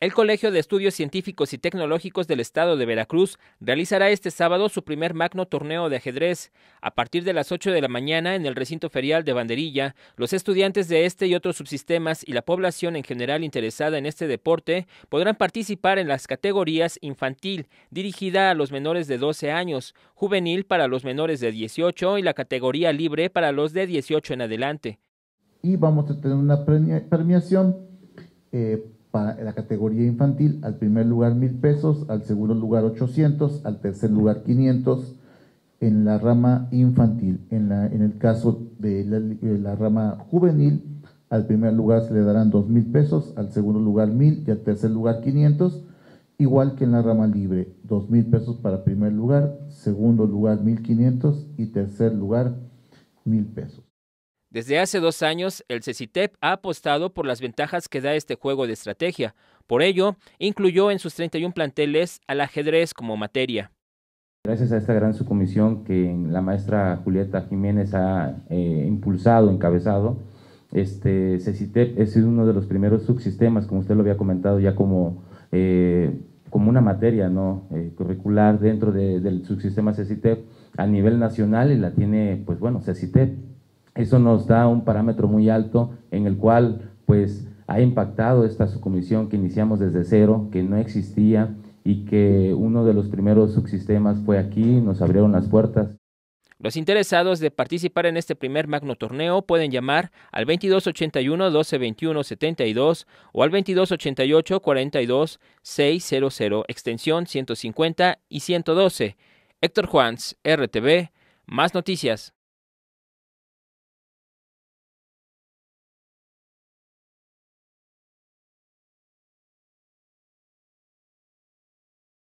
El Colegio de Estudios Científicos y Tecnológicos del Estado de Veracruz realizará este sábado su primer magno torneo de ajedrez. A partir de las 8 de la mañana en el recinto ferial de Banderilla, los estudiantes de este y otros subsistemas y la población en general interesada en este deporte podrán participar en las categorías infantil, dirigida a los menores de 12 años, juvenil para los menores de 18 y la categoría libre para los de 18 en adelante. Y vamos a tener una premiación. Eh, la categoría infantil, al primer lugar mil pesos, al segundo lugar 800, al tercer lugar 500 en la rama infantil. En, la, en el caso de la, rama juvenil, al primer lugar se le darán dos mil pesos, al segundo lugar mil y al tercer lugar 500, igual que en la rama libre, dos mil pesos para primer lugar, segundo lugar 1500 y tercer lugar mil pesos. Desde hace dos años, el CECITEP ha apostado por las ventajas que da este juego de estrategia. Por ello, incluyó en sus 31 planteles al ajedrez como materia. Gracias a esta gran subcomisión que la maestra Julieta Jiménez ha eh, impulsado, encabezado, este CECITEP es uno de los primeros subsistemas, como usted lo había comentado, ya como, eh, como una materia eh, curricular dentro del subsistema CECITEP a nivel nacional y la tiene, pues bueno, CECITEP. Eso nos da un parámetro muy alto en el cual pues ha impactado esta subcomisión que iniciamos desde cero, que no existía y que uno de los primeros subsistemas fue aquí, nos abrieron las puertas. Los interesados de participar en este primer magno torneo pueden llamar al 2281 1221 72 o al 2288 42 600 extensión 150 y 112. Héctor Juans, RTV, más noticias.